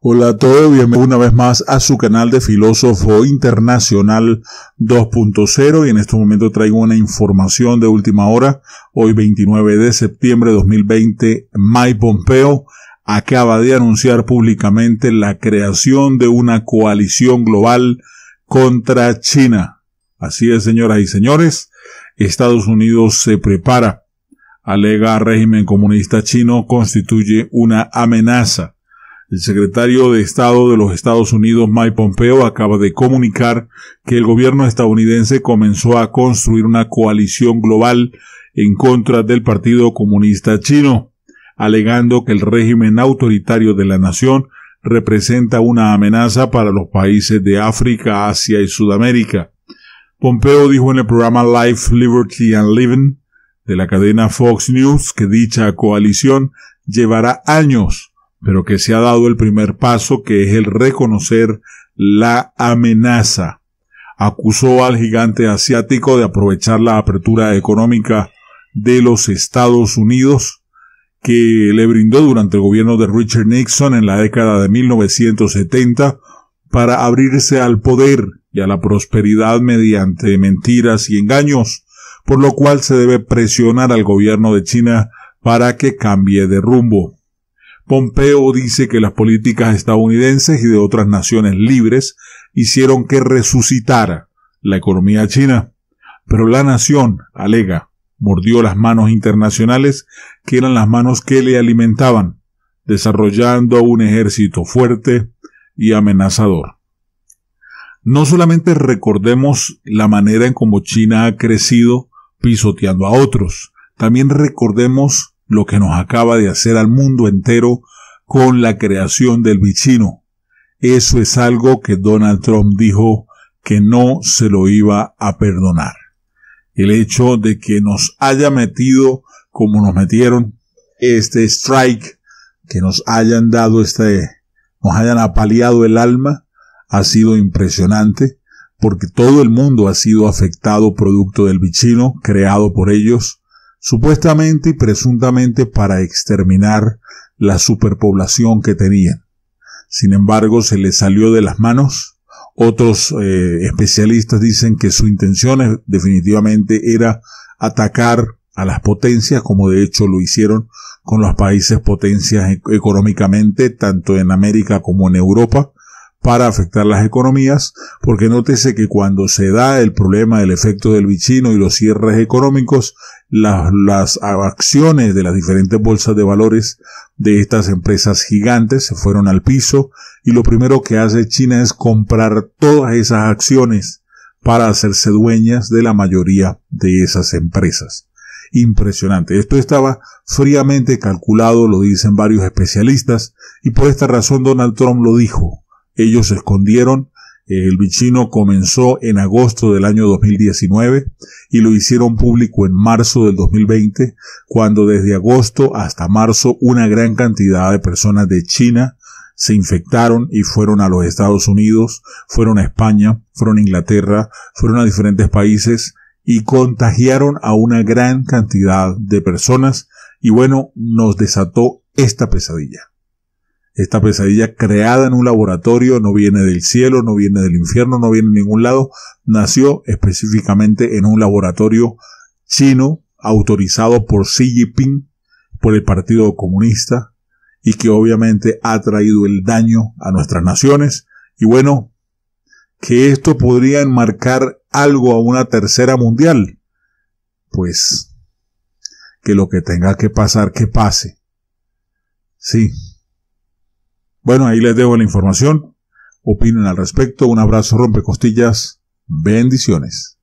Hola a todos, bienvenidos una vez más a su canal de Filósofo Internacional 2.0 y en este momento traigo una información de última hora. Hoy 29 de septiembre de 2020, Mike Pompeo acaba de anunciar públicamente la creación de una coalición global contra China. Así es, señoras y señores, Estados Unidos se prepara alega régimen comunista chino, constituye una amenaza el secretario de Estado de los Estados Unidos, Mike Pompeo, acaba de comunicar que el gobierno estadounidense comenzó a construir una coalición global en contra del Partido Comunista Chino, alegando que el régimen autoritario de la nación representa una amenaza para los países de África, Asia y Sudamérica. Pompeo dijo en el programa Life, Liberty and Living de la cadena Fox News que dicha coalición llevará años pero que se ha dado el primer paso, que es el reconocer la amenaza. Acusó al gigante asiático de aprovechar la apertura económica de los Estados Unidos que le brindó durante el gobierno de Richard Nixon en la década de 1970 para abrirse al poder y a la prosperidad mediante mentiras y engaños, por lo cual se debe presionar al gobierno de China para que cambie de rumbo. Pompeo dice que las políticas estadounidenses y de otras naciones libres hicieron que resucitara la economía china, pero la nación, alega, mordió las manos internacionales que eran las manos que le alimentaban, desarrollando un ejército fuerte y amenazador. No solamente recordemos la manera en cómo China ha crecido pisoteando a otros, también recordemos lo que nos acaba de hacer al mundo entero con la creación del bichino. Eso es algo que Donald Trump dijo que no se lo iba a perdonar. El hecho de que nos haya metido como nos metieron este strike, que nos hayan dado este, nos hayan apaleado el alma, ha sido impresionante porque todo el mundo ha sido afectado producto del bichino creado por ellos supuestamente y presuntamente para exterminar la superpoblación que tenían. Sin embargo, se les salió de las manos. Otros eh, especialistas dicen que su intención definitivamente era atacar a las potencias, como de hecho lo hicieron con los países potencias e-, económicamente, tanto en América como en Europa, para afectar las economías, porque nótese que cuando se da el problema del efecto del bichino y los cierres económicos, las, las acciones de las diferentes bolsas de valores de estas empresas gigantes se fueron al piso y lo primero que hace China es comprar todas esas acciones para hacerse dueñas de la mayoría de esas empresas. Impresionante. Esto estaba fríamente calculado, lo dicen varios especialistas, y por esta razón Donald Trump lo dijo ellos se escondieron. El bichino comenzó en agosto del año 2019 y lo hicieron público en marzo del 2020, cuando desde agosto hasta marzo una gran cantidad de personas de China se infectaron y fueron a los Estados Unidos, fueron a España, fueron a Inglaterra, fueron a diferentes países y contagiaron a una gran cantidad de personas y bueno, nos desató esta pesadilla. Esta pesadilla creada en un laboratorio no viene del cielo, no viene del infierno, no viene de ningún lado. Nació específicamente en un laboratorio chino autorizado por Xi Jinping, por el Partido Comunista, y que obviamente ha traído el daño a nuestras naciones. Y bueno, que esto podría enmarcar algo a una tercera mundial. Pues que lo que tenga que pasar, que pase. Sí, bueno, ahí les dejo la información. Opinen al respecto. Un abrazo, rompe costillas, Bendiciones.